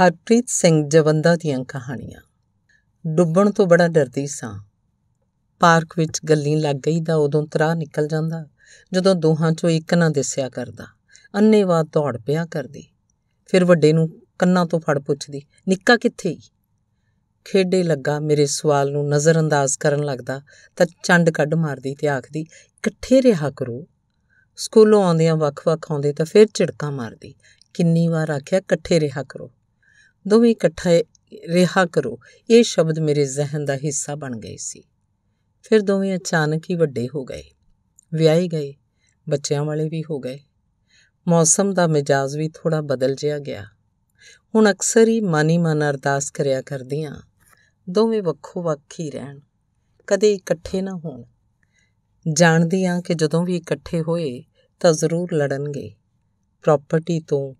ਹਰਪ੍ਰੀਤ ਸਿੰਘ ਜਵੰਦਾ ਦੀਆਂ ਕਹਾਣੀਆਂ ਡੁੱਬਣ ਤੋਂ ਬੜਾ ਡਰਦੀ ਸਾਂ ਪਾਰਕ ਵਿੱਚ ਗੱਲੀ ਲੱਗ ਗਈ ਦਾ ਉਦੋਂ ਤਰਾ ਨਿਕਲ ਜਾਂਦਾ ਜਦੋਂ ਦੋਹਾਂ ਚੋਂ ਇੱਕ ਨਾ ਦਿਸਿਆ ਕਰਦਾ ਅੰਨੇਵਾ ਦੌੜ ਪਿਆ ਕਰਦੀ ਫਿਰ ਵੱਡੇ ਨੂੰ ਕੰਨਾਂ ਤੋਂ ਫੜ ਪੁੱਛਦੀ ਨਿੱਕਾ ਕਿੱਥੇ ਖੇਡੇ ਲੱਗਾ ਮੇਰੇ ਸਵਾਲ ਨੂੰ ਨਜ਼ਰ ਅੰਦਾਜ਼ ਕਰਨ ਲੱਗਦਾ ਤਾਂ ਚੰਡ ਕੱਢ ਮਾਰਦੀ ਤੇ ਆਖਦੀ ਇਕੱਠੇ ਰਿਹਾ ਕਰੋ ਸਕੂਲੋਂ ਆਉਂਦਿਆਂ ਵੱਖ-ਵੱਖ ਆਉਂਦੇ ਤਾਂ ਫਿਰ ਝਿੜਕਾਂ ਮਾਰਦੀ ਕਿੰਨੀ ਵਾਰ ਆਖਿਆ ਇਕੱਠੇ ਰਿਹਾ ਕਰੋ ਦੋਵੇਂ ਇਕੱਠੇ ਰਿਹਾ ਕਰੋ ਇਹ ਸ਼ਬਦ ਮੇਰੇ ਜ਼ਿਹਨ ਦਾ ਹਿੱਸਾ ਬਣ ਗਏ ਸੀ ਫਿਰ ਦੋਵੇਂ ਅਚਾਨਕ ਹੀ ਵੱਡੇ ਹੋ ਗਏ ਵਿਆਹੇ ਗਏ ਬੱਚਿਆਂ ਵਾਲੇ ਵੀ ਹੋ ਗਏ ਮੌਸਮ ਦਾ ਮਿਜਾਜ਼ ਵੀ ਥੋੜਾ ਬਦਲ ਜਿਆ ਗਿਆ ਹੁਣ ਅਕਸਰ ਹੀ ਮਾਨੀ ਮਨ ਅਰਦਾਸ ਕਰਿਆ ਕਰਦੀਆਂ ਦੋਵੇਂ ਵੱਖੋ ਵੱਖ ਹੀ ਰਹਿਣ ਕਦੇ ਇਕੱਠੇ ਨਾ ਹੋਣ ਜਾਣਦੀਆਂ ਕਿ ਜਦੋਂ ਵੀ ਇਕੱਠੇ ਹੋਏ ਤਾਂ ਜ਼ਰੂਰ ਲੜਨਗੇ ਪ੍ਰਾਪਰਟੀ ਤੋਂ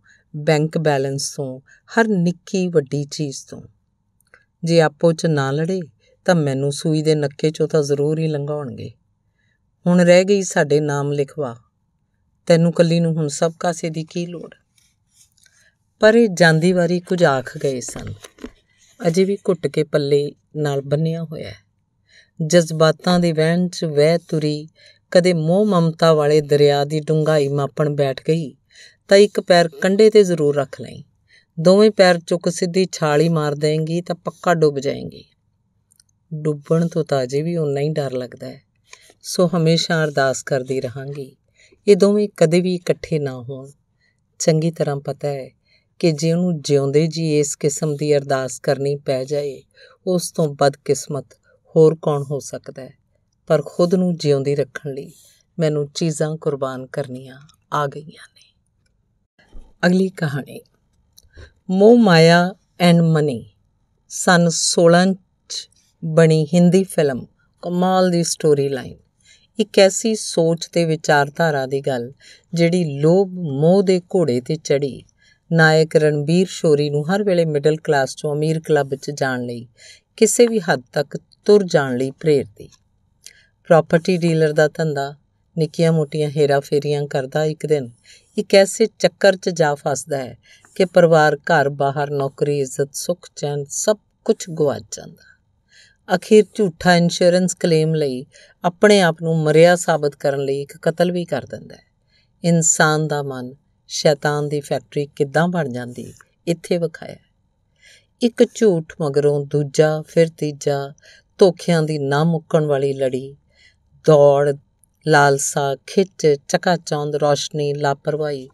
ਬੈਂਕ ਬੈਲੈਂਸ ਤੋਂ ਹਰ ਨਿੱਕੀ ਵੱਡੀ ਚੀਜ਼ ਤੋਂ ਜੇ ਆਪੋ 'ਚ ਨਾ ਲੜੇ ਤਾਂ ਮੈਨੂੰ ਸੂਈ ਦੇ ਨੱਕੇ 'ਚੋਂ ਤਾਂ ਜ਼ਰੂਰ ਹੀ ਲੰਘਾਉਣਗੇ ਹੁਣ ਰਹਿ ਗਈ ਸਾਡੇ ਨਾਮ ਲਿਖਵਾ ਤੈਨੂੰ ਕੱਲੀ ਨੂੰ ਹੁਣ ਸਭ ਕਾਸੇ ਦੀ ਕੀ ਲੋੜ ਪਰ ਇਹ ਜਾਂਦੀ ਵਾਰੀ ਕੁਝ ਆਖ ਗਏ ਸਨ ਅਜੇ ਵੀ ਘੁੱਟ ਕੇ ਪੱਲੇ ਨਾਲ ਬੰਨਿਆ ਹੋਇਆ ਹੈ ਜਜ਼ਬਾਤਾਂ ਦੇ ਵਹਿਣ 'ਚ ਵਹਿ ਤੁਰੀ ਕਦੇ ਮੋਹ ਮਮਤਾ ਵਾਲੇ ਦਰਿਆ ਦੀ ਡੁੰਗਾਈ ਮਾਪਣ ਬੈਠ ਗਈ ਤਾਂ ਇੱਕ ਪੈਰ ਕੰਡੇ ਤੇ ਜ਼ਰੂਰ ਰੱਖ ਲਈ ਦੋਵੇਂ ਪੈਰ ਚੁੱਕ ਸਿੱਧੀ ਛਾਲੀ ਮਾਰ ਦੇਂਗੀ ਤਾਂ ਪੱਕਾ ਡੁੱਬ ਜਾਏਂਗੀ ਡੁੱਬਣ ਤੋਂ ਤਾਂ ਅਜੇ ਵੀ ਉਨਾ ਹੀ ਡਰ ਲੱਗਦਾ ਹੈ ਸੋ ਹਮੇਸ਼ਾ ਅਰਦਾਸ ਕਰਦੀ ਰਹਾਂਗੀ ਇਹ ਦੋਵੇਂ ਕਦੇ ਵੀ ਇਕੱਠੇ ਨਾ ਹੋਣ ਚੰਗੀ ਤਰ੍ਹਾਂ ਪਤਾ ਹੈ ਕਿ ਜੇ ਉਹਨੂੰ ਜਿਉਂਦੇ ਜੀ ਇਸ ਕਿਸਮ ਦੀ ਅਰਦਾਸ ਕਰਨੀ ਪੈ ਜਾਏ ਉਸ ਤੋਂ ਵੱਧ ਕਿਸਮਤ ਹੋਰ ਕੌਣ ਹੋ ਸਕਦਾ ਹੈ ਪਰ ਖੁਦ ਨੂੰ ਜਿਉਂਦੀ ਰੱਖਣ ਲਈ ਮੈਨੂੰ ਚੀਜ਼ਾਂ ਕੁਰਬਾਨ ਕਰਨੀਆਂ ਆ ਗਈਆਂ ਨੇ ਅਗਲੀ ਕਹਾਣੀ ਮੋਹ ਮਾਇਆ ਐਂਡ ਮਨੀ ਸਨ 16 ਚ ਬਣੀ ਹਿੰਦੀ ਫਿਲਮ ਕਮਾਲ ਦੀ ਸਟੋਰੀ ਲਾਈਨ ਇੱਕ ਐਸੀ ਸੋਚ ਤੇ ਵਿਚਾਰਧਾਰਾ ਦੀ ਗੱਲ ਜਿਹੜੀ ਲੋਭ ਮੋਹ ਦੇ ਘੋੜੇ ਤੇ ਚੜੀ ਨਾਇਕ ਰਣਬੀਰ ਸ਼ੋਰੀ ਨੂੰ ਹਰ ਵੇਲੇ ਮਿਡਲ ਕਲਾਸ ਤੋਂ ਅਮੀਰ ਕਲੱਬ 'ਚ ਜਾਣ ਲਈ ਕਿਸੇ ਵੀ ਹੱਦ ਤੱਕ ਤੁਰ ਜਾਣ ਲਈ ਪ੍ਰੇਰਦੀ ਪ੍ਰਾਪਰਟੀ ਡੀਲਰ ਦਾ ਧੰਦਾ ਨਿੱਕੀਆਂ-ਮੋਟੀਆਂ ਹੇਰਾ-ਫੇਰੀਆਂ ਕਰਦਾ ਇੱਕ ਦਿਨ ਇੱਕ ਐਸੇ ਚੱਕਰ 'ਚ ਜਾ ਫਸਦਾ ਹੈ ਕਿ ਪਰਿਵਾਰ, ਘਰ ਬਾਹਰ ਨੌਕਰੀ, ਇੱਜ਼ਤ, ਸੁੱਖ-ਚੈਨ ਸਭ ਕੁਝ ਗਵਾਚ ਜਾਂਦਾ। ਅਖੀਰ ਝੂਠਾ ਇੰਸ਼ੋਰੈਂਸ ਕਲੇਮ ਲਈ ਆਪਣੇ ਆਪ ਨੂੰ ਮਰਿਆ ਸਾਬਤ ਕਰਨ ਲਈ ਇੱਕ ਕਤਲ ਵੀ ਕਰ ਦਿੰਦਾ ਹੈ। ਇਨਸਾਨ ਦਾ ਮਨ ਸ਼ੈਤਾਨ ਦੀ ਫੈਕਟਰੀ ਕਿੱਦਾਂ ਬਣ ਜਾਂਦੀ, ਇੱਥੇ ਵਿਖਾਇਆ। ਇੱਕ ਝੂਠ ਮਗਰੋਂ ਦੂਜਾ, ਫਿਰ ਤੀਜਾ, ਧੋਖਿਆਂ ਦੀ ਨਾ ਮੁੱਕਣ ਵਾਲੀ ਲੜੀ। ਦੌੜ ਲਾਲਸਾ ਖਿੱਚ ਚਕਾਚੌਂਦ ਰੋਸ਼ਨੀ ਲਾਪਰਵਾਹੀ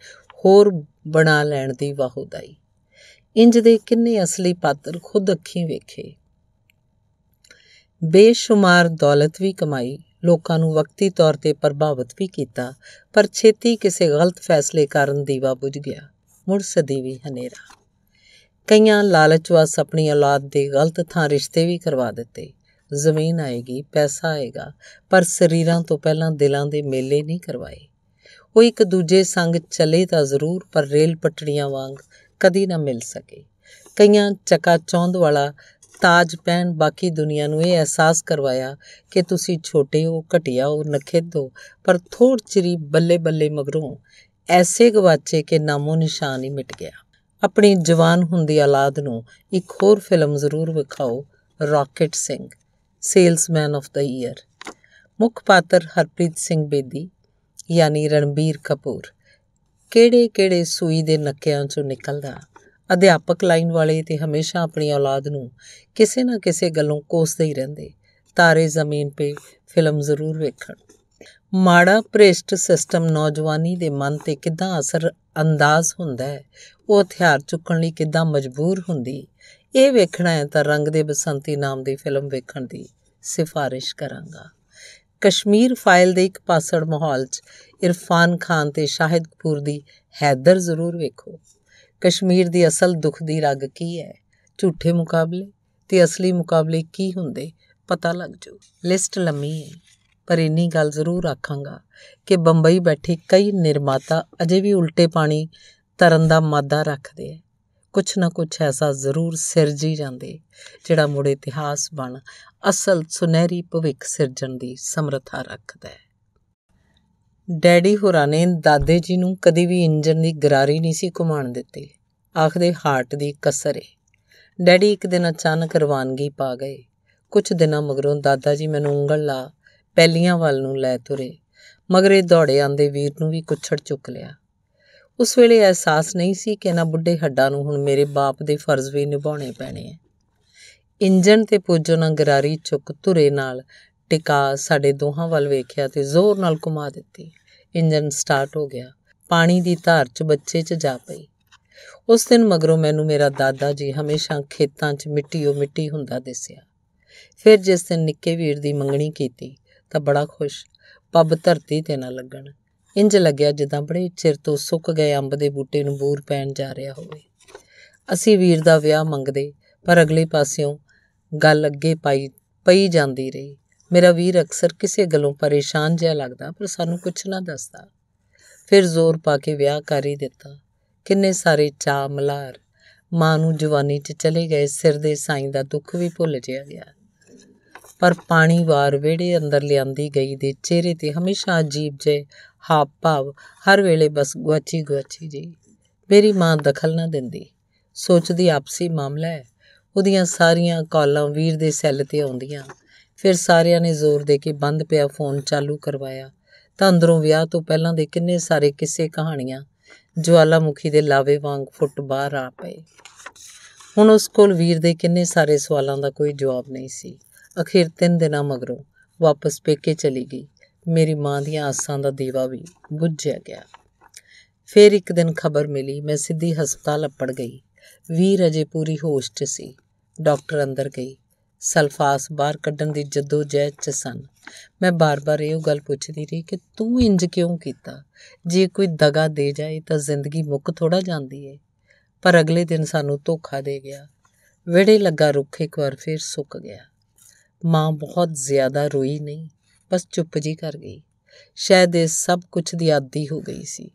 ਹੋਰ ਬਣਾ ਲੈਣ ਦੀ ਵਾਹੁਦਾਈ ਇੰਜ ਦੇ ਕਿੰਨੇ ਅਸਲੀ ਪਾਤਰ ਖੁਦ ਅੱਖੀਂ ਵੇਖੇ ਬੇਸ਼ੁਮਾਰ ਦੌਲਤ ਵੀ ਕਮਾਈ ਲੋਕਾਂ ਨੂੰ ਵਕਤੀ ਤੌਰ ਤੇ ਪ੍ਰਭਾਵਿਤ ਵੀ ਕੀਤਾ ਪਰ ਛੇਤੀ ਕਿਸੇ ਗਲਤ ਫੈਸਲੇ ਕਾਰਨ ਦੀਵਾ ਬੁਝ ਗਿਆ ਮੁੜ ਸਦੀਵੀ ਹਨੇਰਾ ਕਈਆਂ ਲਾਲਚਵਾਸ ਆਪਣੀ ਔਲਾਦ ਦੇ ਗਲਤ ਥਾਂ ਰਿਸ਼ਤੇ ਵੀ ਕਰਵਾ ਦਿੱਤੇ ਜ਼ਮੀਨ ਆਏਗੀ ਪੈਸਾ ਆਏਗਾ ਪਰ ਸਰੀਰਾਂ ਤੋਂ ਪਹਿਲਾਂ ਦਿਲਾਂ ਦੇ ਮੇਲੇ ਨਹੀਂ ਕਰਵਾਏ ਉਹ ਇੱਕ ਦੂਜੇ ਸੰਗ ਚੱਲੇ ਤਾਂ ਜ਼ਰੂਰ ਪਰ ਰੇਲ ਪਟੜੀਆਂ ਵਾਂਗ ਕਦੀ ਨਾ ਮਿਲ ਸਕੇ ਕਈਆਂ ਚੱਕਾ ਚੌਂਦ ਵਾਲਾ ਤਾਜ ਪਹਿਨ ਬਾਕੀ ਦੁਨੀਆ ਨੂੰ ਇਹ ਅਹਿਸਾਸ ਕਰਵਾਇਆ ਕਿ ਤੁਸੀਂ ਛੋਟੇ ਹੋ ਘਟਿਆ ਹੋ ਨਖਿੱਧ ਹੋ ਪਰ ਥੋੜ ਚਿਰੀ ਬੱਲੇ ਬੱਲੇ ਮਗਰੋਂ ਐਸੇ ਗਵਾਚੇ ਕਿ ਨਾਮੋ ਨਿਸ਼ਾਨ ਹੀ ਮਿਟ ਗਿਆ ਆਪਣੀ ਜਵਾਨ ਹੁੰਦੀ ਔਲਾਦ ਨੂੰ ਇੱਕ ਹੋਰ ਫਿਲਮ ਜ਼ਰੂਰ ਵਿਖਾਓ rocket Singh salesman of the year ਮੁੱਖ ਪਾਤਰ ਹਰਪ੍ਰੀਤ ਸਿੰਘ ਬੇਦੀ ਯਾਨੀ ਰਣਬੀਰ ਕਪੂਰ ਕਿਹੜੇ ਕਿਹੜੇ ਸੂਈ ਦੇ ਨੱਕਿਆਂ ਚੋਂ ਨਿਕਲਦਾ ਅਧਿਆਪਕ ਲਾਈਨ ਵਾਲੇ ਤੇ ਹਮੇਸ਼ਾ ਆਪਣੀ ਔਲਾਦ ਨੂੰ ਕਿਸੇ ਨਾ ਕਿਸੇ ਗੱਲੋਂ ਕੋਸਦੇ ਹੀ ਰਹਿੰਦੇ ਤਾਰੇ ਜ਼ਮੀਨ 'ਤੇ ਫਿਲਮ ਜ਼ਰੂਰ ਵੇਖਣ ਮਾੜਾ ਪ੍ਰੇਸ਼ਟ ਸਿਸਟਮ ਨੌਜਵਾਨੀ ਦੇ ਮਨ ਤੇ ਕਿਦਾਂ ਅਸਰ ਅੰਦਾਜ਼ ਹੁੰਦਾ ਹੈ ਉਹ ਹਥਿਆਰ ਚੁੱਕਣ ਲਈ ਕਿਦਾਂ ਮਜਬੂਰ ਹੁੰਦੀ ਇਹ ਵੇਖਣਾ ਹੈ ਤਾਂ ਰੰਗ ਦੇ ਬਸੰਤੀ ਨਾਮ ਦੀ ਫਿਲਮ ਵੇਖਣ ਦੀ ਸਿਫਾਰਿਸ਼ ਕਰਾਂਗਾ ਕਸ਼ਮੀਰ ਫਾਈਲ ਦੇ ਇੱਕ ਪਾਸੜ ਮਾਹੌਲ 'ਚ ਇਰਫਾਨ ਖਾਨ ਤੇ ਸ਼ਾਹਿਦ ਕਪੂਰ ਦੀ ਹੈਦਰ ਜ਼ਰੂਰ ਵੇਖੋ ਕਸ਼ਮੀਰ ਦੀ ਅਸਲ ਦੁੱਖ ਦੀ ਰਗ ਕੀ ਹੈ ਝੂਠੇ ਮੁਕਾਬਲੇ ਤੇ ਅਸਲੀ ਮੁਕਾਬਲੇ ਕੀ ਹੁੰਦੇ ਪਤਾ ਲੱਗ ਜੂ ਲਿਸਟ ਲੰਮੀ ਹੈ ਪਰ ਇੰਨੀ ਗੱਲ ਜ਼ਰੂਰ ਆਖਾਂਗਾ ਕਿ ਬੰਬਈ ਬੈਠੇ ਕਈ ਨਿਰਮਾਤਾ ਅਜੇ ਵੀ ਉਲਟੇ ਪਾਣੀ ਤਰਨ ਦਾ ਮਾਦਾ ਰੱਖਦੇ ਆ ਕੁਛ ਨਾ ਕੁਛ ਐਸਾ ਜ਼ਰੂਰ ਸਿਰਜ ਹੀ ਜਾਂਦੇ ਜਿਹੜਾ ਮੁੜ ਇਤਿਹਾਸ ਬਣ ਅਸਲ ਸੁਨਹਿਰੀ ਭਵਿੱਖ ਸਿਰਜਣ ਦੀ ਸਮਰੱਥਾ ਰੱਖਦਾ ਹੈ ਡੈਡੀ ਹੋਰਾਂ ਨੇ ਦਾਦੇ ਜੀ ਨੂੰ ਕਦੀ ਵੀ ਇੰਜਨ ਦੀ ਗਰਾਰੀ ਨਹੀਂ ਸੀ ਘੁਮਾਣ ਦਿੱਤੀ ਆਖਦੇ ਹਾਰਟ ਦੀ ਕਸਰ ਹੈ ਡੈਡੀ ਇੱਕ ਦਿਨ ਅਚਾਨਕ ਰਵਾਨਗੀ ਪਾ ਗਏ ਕੁਝ ਦਿਨਾਂ ਮਗਰੋਂ ਦਾਦਾ ਜੀ ਮੈਨੂੰ ਉਂਗਲ ਲਾ ਪਹਿਲੀਆਂ ਵੱਲ ਨੂੰ ਲੈ ਤੁਰੇ ਮਗਰੇ ਦੌੜੇ ਆਂਦੇ ਵੀਰ ਨੂੰ ਵੀ ਕੁਛੜ ਚੁੱਕ ਲਿਆ ਉਸ ਵੇਲੇ ਅਹਿਸਾਸ ਨਹੀਂ ਸੀ ਕਿ ਇਹਨਾਂ ਬੁੱਢੇ ਹੱਡਾਂ ਨੂੰ ਹੁਣ ਮੇਰੇ ਬਾਪ ਦੇ ਫਰਜ਼ ਵੀ ਨਿਭਾਉਣੇ ਪੈਣੇ ਐ ਇੰਜਨ ਤੇ ਪੋਜੋ ਨਾ ਗਰਾਰੀ ਚੁੱਕ ਧੁਰੇ ਨਾਲ ਟਿਕਾ ਸਾਡੇ ਦੋਹਾਂ ਵੱਲ ਵੇਖਿਆ ਤੇ ਜ਼ੋਰ ਨਾਲ ਘੁਮਾ ਦਿੱਤੀ ਇੰਜਨ ਸਟਾਰਟ ਹੋ ਗਿਆ ਪਾਣੀ ਦੀ ਧਾਰ 'ਚ ਬੱਚੇ 'ਚ ਜਾ ਪਈ ਉਸ ਦਿਨ ਮਗਰੋਂ ਮੈਨੂੰ ਮੇਰਾ ਦਾਦਾ ਜੀ ਹਮੇਸ਼ਾ ਖੇਤਾਂ 'ਚ ਮਿੱਟੀ ਉਹ ਮਿੱਟੀ ਹੁੰਦਾ ਦਿਸਿਆ ਫਿਰ ਜਿਸ ਦਿਨ ਨਿੱਕੇ ਵੀਰ ਦੀ ਮੰਗਣੀ ਕੀਤੀ ਤਾਂ ਬੜਾ ਖੁਸ਼ ਪੱਬ ਧਰਤੀ ਤੇ ਨਾ ਲੱਗਣ ਇੰਜ ਲੱਗਿਆ ਜਿੱਦਾਂ ਬੜੇ ਚਿਰ ਤੋਂ ਸੁੱਕ ਗਏ ਅੰਬ ਦੇ ਬੂਟੇ ਨੂੰ ਬੂਰ ਪੈਣ ਜਾ ਰਿਹਾ ਹੋਵੇ ਅਸੀਂ ਵੀਰ ਦਾ ਵਿਆਹ ਮੰਗਦੇ ਪਰ ਅਗਲੇ ਪਾਸਿਓਂ ਗੱਲ ਅੱਗੇ ਪਾਈ ਪਈ ਜਾਂਦੀ ਰਹੀ ਮੇਰਾ ਵੀਰ ਅਕਸਰ ਕਿਸੇ ਗੱਲੋਂ ਪਰੇਸ਼ਾਨ ਜਿਹਾ ਲੱਗਦਾ ਪਰ ਸਾਨੂੰ ਕੁਝ ਨਾ ਦੱਸਦਾ ਫਿਰ ਜ਼ੋਰ ਪਾ ਕੇ ਵਿਆਹ ਕਰ ਹੀ ਦਿੱਤਾ ਕਿੰਨੇ ਸਾਰੇ ਚਾ ਮਲਾਰ ਮਾਂ ਨੂੰ ਜਵਾਨੀ 'ਚ ਚਲੇ ਗਏ ਸਿਰ ਦੇ ਸਾਈਂ ਦਾ ਦੁੱਖ ਵੀ ਭੁੱਲ ਜਿਆ ਗਿਆ ਪਰ ਪਾਣੀ ਵਾਰ ਵਿਹੜੇ ਅੰਦਰ ਲਿਆਂਦੀ ਗਈ ਦੇ ਚਿਹਰੇ ਤੇ ਹਮੇਸ਼ਾ ਅਜੀਬ ਜੇ ਹਾਵ ਭਾਵ ਹਰ ਵੇਲੇ ਬਸ ਗੁਆਚੀ ਗੁਆਚੀ ਜੀ ਮੇਰੀ ਮਾਂ ਦਖਲ ਨਾ ਦਿੰਦੀ ਸੋਚਦੀ ਆਪਸੀ ਮਾਮਲਾ ਹੈ ਉਹਦੀਆਂ ਸਾਰੀਆਂ ਕਾਲਾਂ ਵੀਰ ਦੇ ਸੈੱਲ ਤੇ ਆਉਂਦੀਆਂ ਫਿਰ ਸਾਰਿਆਂ ਨੇ ਜ਼ੋਰ ਦੇ ਕੇ ਬੰਦ ਪਿਆ ਫੋਨ ਚਾਲੂ ਕਰਵਾਇਆ ਤਾਂ ਅੰਦਰੋਂ ਵਿਆਹ ਤੋਂ ਪਹਿਲਾਂ ਦੇ ਕਿੰਨੇ ਸਾਰੇ ਕਿੱਸੇ ਕਹਾਣੀਆਂ ਜਵਾਲਾਮੁਖੀ ਦੇ ਲਾਵੇ ਵਾਂਗ ਫੁੱਟ ਬਾਹਰ ਆ ਪਏ ਹੁਣ ਉਸ ਕੋਲ ਵੀਰ ਦੇ ਕਿੰਨੇ ਸਾਰੇ ਸਵਾਲਾਂ ਦਾ ਕੋਈ ਜਵਾਬ ਨਹੀਂ ਸੀ ਅਖੀਰ ਤਿੰਨ ਦਿਨਾਂ ਮਗਰੋਂ ਵਾਪਸ ਪੇਕੇ ਚਲੀ ਗਈ ਮੇਰੀ ਮਾਂ ਦੀਆਂ ਆਸਾਂ ਦਾ ਦੀਵਾ ਵੀ ਬੁੱਝਿਆ ਗਿਆ ਫਿਰ ਇੱਕ ਦਿਨ ਖਬਰ ਮਿਲੀ ਮੈਂ ਸਿੱਧੀ ਹਸਪਤਾਲ ਅੱਪੜ ਗਈ ਵੀਰ ਅਜੇ ਪੂਰੀ ਹੋਸ਼ 'ਚ ਸੀ ਡਾਕਟਰ ਅੰਦਰ ਗਈ ਸਲਫਾਸ ਬਾਹਰ ਕੱਢਣ ਦੀ ਜਦੋ ਜੈ 'ਚ ਸਨ ਮੈਂ ਬਾਰ-ਬਾਰ ਇਹੋ ਗੱਲ ਪੁੱਛਦੀ ਰਹੀ ਕਿ ਤੂੰ ਇੰਜ ਕਿਉਂ ਕੀਤਾ ਜੇ ਕੋਈ ਦਗਾ ਦੇ ਜਾਏ ਤਾਂ ਜ਼ਿੰਦਗੀ ਮੁੱਕ ਥੋੜਾ ਜਾਂਦੀ ਏ ਪਰ ਅਗਲੇ ਦਿਨ ਸਾਨੂੰ ਧੋਖਾ ਦੇ ਗਿਆ ਵਿੜੇ ਲੱਗਾ ਰੁੱਖ ਇੱਕ ਵਾਰ ਫੇਰ ਸੁੱਕ ਗਿਆ ਮਾਂ ਬਹੁਤ ਜ਼ਿਆਦਾ ਰੋਈ ਨਹੀਂ ਬਸ ਚੁੱਪ ਜੀ ਕਰ ਗਈ ਸ਼ਾਇਦ ਇਹ ਸਭ ਕੁਝ ਦੀ ਆਦੀ ਹੋ ਗਈ ਸੀ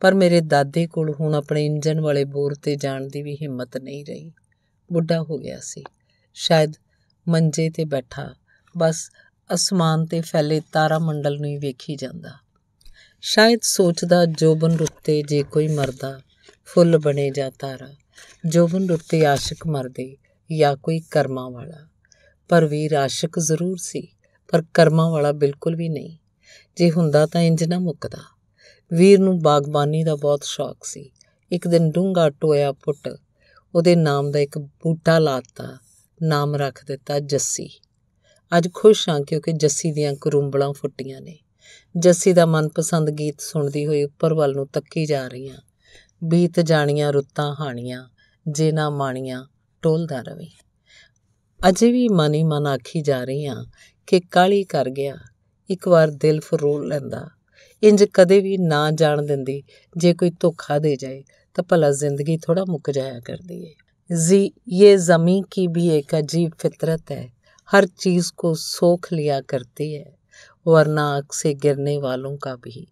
ਪਰ ਮੇਰੇ ਦਾਦੇ ਕੋਲ ਹੁਣ ਆਪਣੇ ਇੰਜਨ ਵਾਲੇ ਬੋਰ ਤੇ ਜਾਣ ਦੀ ਵੀ ਹਿੰਮਤ ਨਹੀਂ ਰਹੀ ਬੁੱਢਾ ਹੋ ਗਿਆ ਸੀ ਸ਼ਾਇਦ ਮੰਜੇ ਤੇ ਬੈਠਾ ਬਸ ਅਸਮਾਨ ਤੇ ਫੈਲੇ ਤਾਰਾ ਮੰਡਲ ਨੂੰ ਹੀ ਵੇਖੀ ਜਾਂਦਾ ਸ਼ਾਇਦ ਸੋਚਦਾ ਜੋਬਨ ਰੁੱਤੇ ਜੇ ਕੋਈ ਮਰਦਾ ਫੁੱਲ ਬਣੇ ਜਾਂ ਤਾਰਾ ਜੋਬਨ ਰੁੱਤੇ ਆਸ਼ਿਕ ਮਰਦੇ ਜਾਂ ਕੋਈ ਕਰਮਾਂ ਵਾਲਾ ਪਰ ਵੀਰ ਆਸ਼ਿਕ ਜ਼ਰੂਰ ਸੀ ਪਰ ਕਰਮਾਂ ਵਾਲਾ ਬਿਲਕੁਲ ਵੀ ਨਹੀਂ ਜੇ ਹੁੰਦਾ ਤਾਂ ਇੰਜ ਨਾ ਮੁੱਕਦਾ ਵੀਰ ਨੂੰ ਬਾਗਬਾਨੀ ਦਾ ਬਹੁਤ ਸ਼ੌਕ ਸੀ ਇੱਕ ਦਿਨ ਡੂੰਗਾ ਟੋਇਆ ਪੁੱਟ ਉਹਦੇ ਨਾਮ ਦਾ ਇੱਕ ਬੂਟਾ ਲਾਤਾ ਨਾਮ ਰੱਖ ਦਿੱਤਾ ਜੱਸੀ ਅੱਜ ਖੁਸ਼ ਹਾਂ ਕਿਉਂਕਿ ਜੱਸੀ ਦੀਆਂ ਕਰੂੰਬਲਾਂ ਫੁੱਟੀਆਂ ਨੇ ਜੱਸੀ ਦਾ ਮਨਪਸੰਦ ਗੀਤ ਸੁਣਦੀ ਹੋਈ ਉੱਪਰ ਵੱਲ ਨੂੰ ਤੱਕੀ ਜਾ ਰਹੀਆਂ ਬੀਤ ਜਾਣੀਆਂ ਰੁੱਤਾਂ ਹਾਣੀਆਂ ਜੇ ਨਾ ਮਾਣੀਆਂ ਟੋਲਦਾ ਰਵੇ ਅਜੇ ਵੀ ਮਾਨੀ ਮਨ ਆਖੀ ਜਾ ਰਹੀ ਆ ਕਿ ਕਾਲੀ ਕਰ ਗਿਆ ਇੱਕ ਵਾਰ ਦਿਲ ਫਰੋਲ ਲੈਂਦਾ ਇੰਜ ਕਦੇ ਵੀ ਨਾ ਜਾਣ ਦਿੰਦੀ ਜੇ ਕੋਈ ਧੋਖਾ ਦੇ ਜਾਏ ਤਾਂ ਭਲਾ ਜ਼ਿੰਦਗੀ ਥੋੜਾ ਮੁੱਕ ਜਾਇਆ ਕਰਦੀ ਏ ਜੀ ਇਹ ਜ਼ਮੀਨ ਕੀ ਵੀ ਇੱਕ ਅਜੀਬ ਫਿਤਰਤ ਹੈ ਹਰ ਚੀਜ਼ ਕੋ ਸੋਖ ਲਿਆ ਕਰਤੀ ਹੈ ਵਰਨਾ ਅਕਸੇ ਗਿਰਨੇ ਵਾਲੋਂ ਕਾ ਵੀ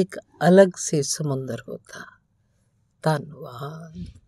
ਇੱਕ ਅਲੱਗ ਸੇ ਸਮੁੰਦਰ ਹੋਤਾ ਧੰਨਵਾਦ